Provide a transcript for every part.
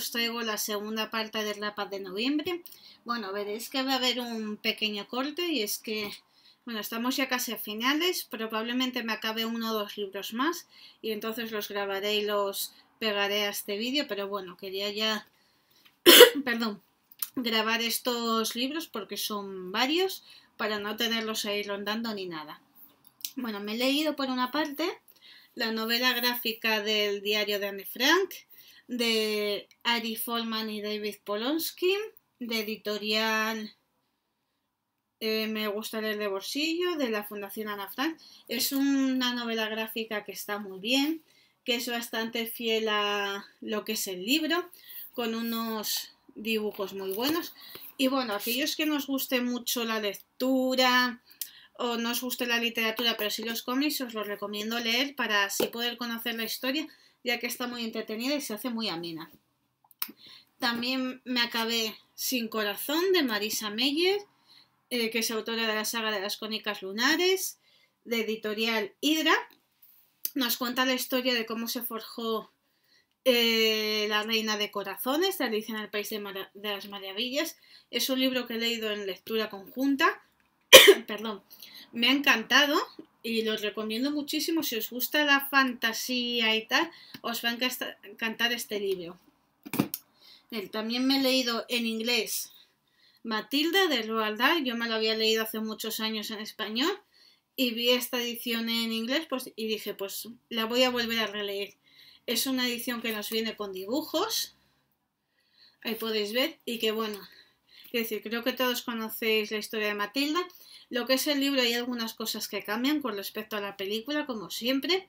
os traigo la segunda parte del rapaz de noviembre. Bueno, veréis que va a haber un pequeño corte y es que, bueno, estamos ya casi a finales, probablemente me acabe uno o dos libros más y entonces los grabaré y los pegaré a este vídeo, pero bueno, quería ya, perdón, grabar estos libros porque son varios para no tenerlos ahí rondando ni nada. Bueno, me he leído por una parte la novela gráfica del diario de Anne Frank, de Ari Folman y David Polonsky, de editorial eh, Me gusta leer de bolsillo, de la Fundación Ana Frank. Es una novela gráfica que está muy bien, que es bastante fiel a lo que es el libro, con unos dibujos muy buenos. Y bueno, aquellos que nos guste mucho la lectura o no guste la literatura, pero sí los cómics, os los recomiendo leer para así poder conocer la historia ya que está muy entretenida y se hace muy amena. También me acabé Sin Corazón de Marisa Meyer, eh, que es autora de la saga de las cónicas lunares, de editorial Hydra. Nos cuenta la historia de cómo se forjó eh, La Reina de Corazones, de Alicia en el País de las Maravillas. Es un libro que he leído en lectura conjunta perdón, me ha encantado y los recomiendo muchísimo. Si os gusta la fantasía y tal, os va a encantar este libro. También me he leído en inglés Matilda de Roald Dahl. Yo me lo había leído hace muchos años en español y vi esta edición en inglés pues, y dije, pues la voy a volver a releer. Es una edición que nos viene con dibujos, ahí podéis ver, y que bueno, Quiero decir, creo que todos conocéis la historia de Matilda. Lo que es el libro hay algunas cosas que cambian con respecto a la película, como siempre.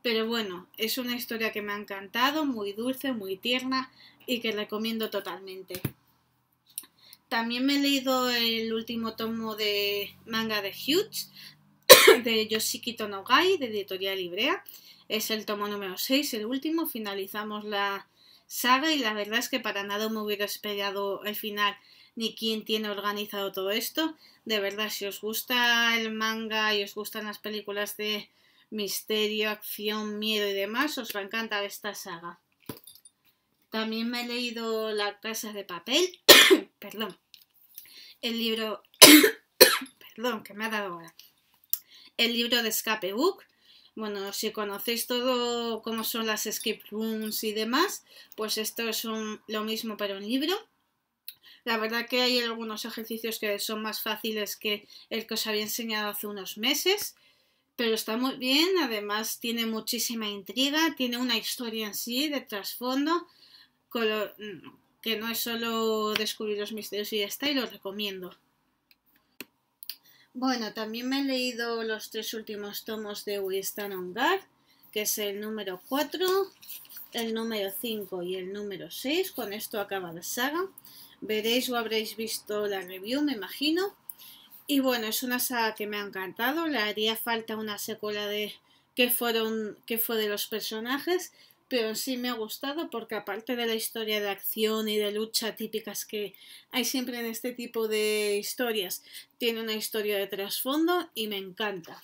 Pero bueno, es una historia que me ha encantado, muy dulce, muy tierna y que recomiendo totalmente. También me he leído el último tomo de manga de Huge, de Yoshiki Tonogai, de Editorial Librea. Es el tomo número 6, el último. Finalizamos la saga y la verdad es que para nada me hubiera esperado el final ni quién tiene organizado todo esto. De verdad, si os gusta el manga y os gustan las películas de misterio, acción, miedo y demás, os va a encantar esta saga. También me he leído La casa de papel, perdón, el libro, perdón, que me ha dado ahora, el libro de Escape Book, bueno, si conocéis todo cómo son las escape rooms y demás, pues esto es lo mismo para un libro. La verdad que hay algunos ejercicios que son más fáciles que el que os había enseñado hace unos meses, pero está muy bien, además tiene muchísima intriga, tiene una historia en sí de trasfondo, mm, que no es solo descubrir los misterios y ya está, y lo recomiendo. Bueno, también me he leído los tres últimos tomos de We Stand on Guard, que es el número 4, el número 5 y el número 6. Con esto acaba la saga. Veréis o habréis visto la review, me imagino. Y bueno, es una saga que me ha encantado. Le haría falta una secuela de qué fueron, qué fue de los personajes pero sí me ha gustado porque aparte de la historia de acción y de lucha típicas que hay siempre en este tipo de historias, tiene una historia de trasfondo y me encanta.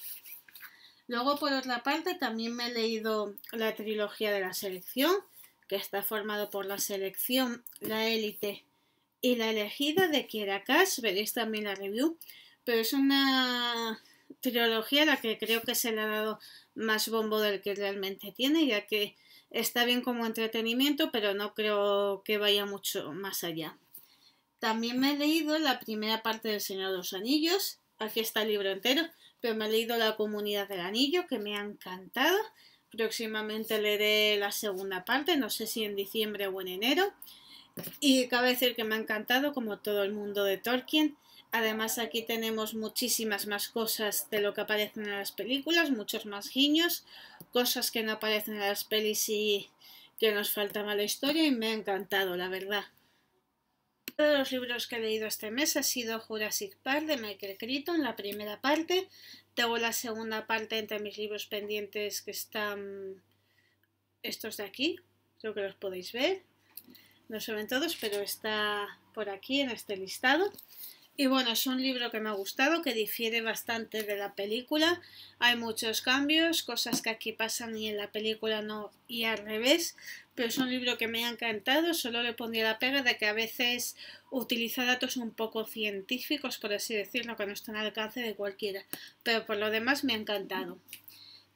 Luego, por otra parte, también me he leído la trilogía de la selección, que está formado por la selección, la élite y la elegida de Kiera Veréis también la review, pero es una trilogía a la que creo que se le ha dado más bombo del que realmente tiene, ya que Está bien como entretenimiento, pero no creo que vaya mucho más allá. También me he leído la primera parte del Señor de los Anillos, aquí está el libro entero, pero me he leído La Comunidad del Anillo, que me ha encantado. Próximamente leeré la segunda parte, no sé si en diciembre o en enero. Y cabe decir que me ha encantado, como todo el mundo de Tolkien, Además aquí tenemos muchísimas más cosas de lo que aparecen en las películas, muchos más guiños, cosas que no aparecen en las pelis y que nos faltaba la historia y me ha encantado, la verdad. todos de los libros que he leído este mes ha sido Jurassic Park de Michael Crichton, la primera parte. Tengo la segunda parte entre mis libros pendientes que están estos de aquí, creo que los podéis ver. No se ven todos, pero está por aquí en este listado. Y bueno, es un libro que me ha gustado, que difiere bastante de la película. Hay muchos cambios, cosas que aquí pasan y en la película no, y al revés. Pero es un libro que me ha encantado, solo le pondría la pega de que a veces utiliza datos un poco científicos, por así decirlo, que no están al alcance de cualquiera. Pero por lo demás me ha encantado.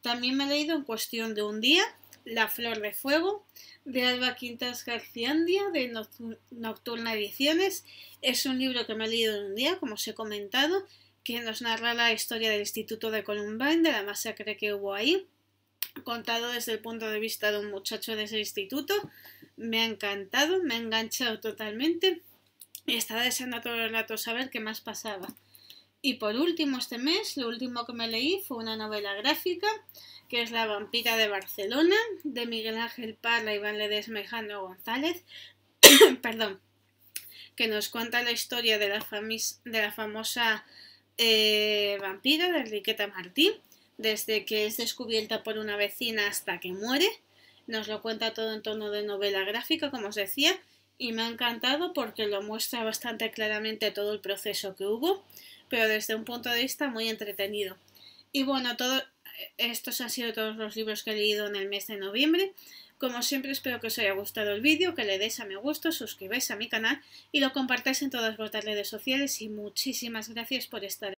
También me he leído en cuestión de un día la Flor de Fuego, de Alba Quintas Garciandia, de Nocturna Ediciones. Es un libro que me he leído en un día, como os he comentado, que nos narra la historia del Instituto de Columbine, de la masacre que hubo ahí, contado desde el punto de vista de un muchacho de ese instituto. Me ha encantado, me ha enganchado totalmente y estaba deseando todo el rato saber qué más pasaba. Y por último, este mes, lo último que me leí fue una novela gráfica, que es La vampira de Barcelona, de Miguel Ángel Parla y Ledesma y González, perdón, que nos cuenta la historia de la, de la famosa eh, vampira de Enriqueta Martí, desde que es descubierta por una vecina hasta que muere. Nos lo cuenta todo en tono de novela gráfica, como os decía, y me ha encantado porque lo muestra bastante claramente todo el proceso que hubo, pero desde un punto de vista muy entretenido. Y bueno, todo, estos han sido todos los libros que he leído en el mes de noviembre. Como siempre espero que os haya gustado el vídeo, que le deis a me gusto, suscribáis a mi canal y lo compartáis en todas vuestras redes sociales y muchísimas gracias por estar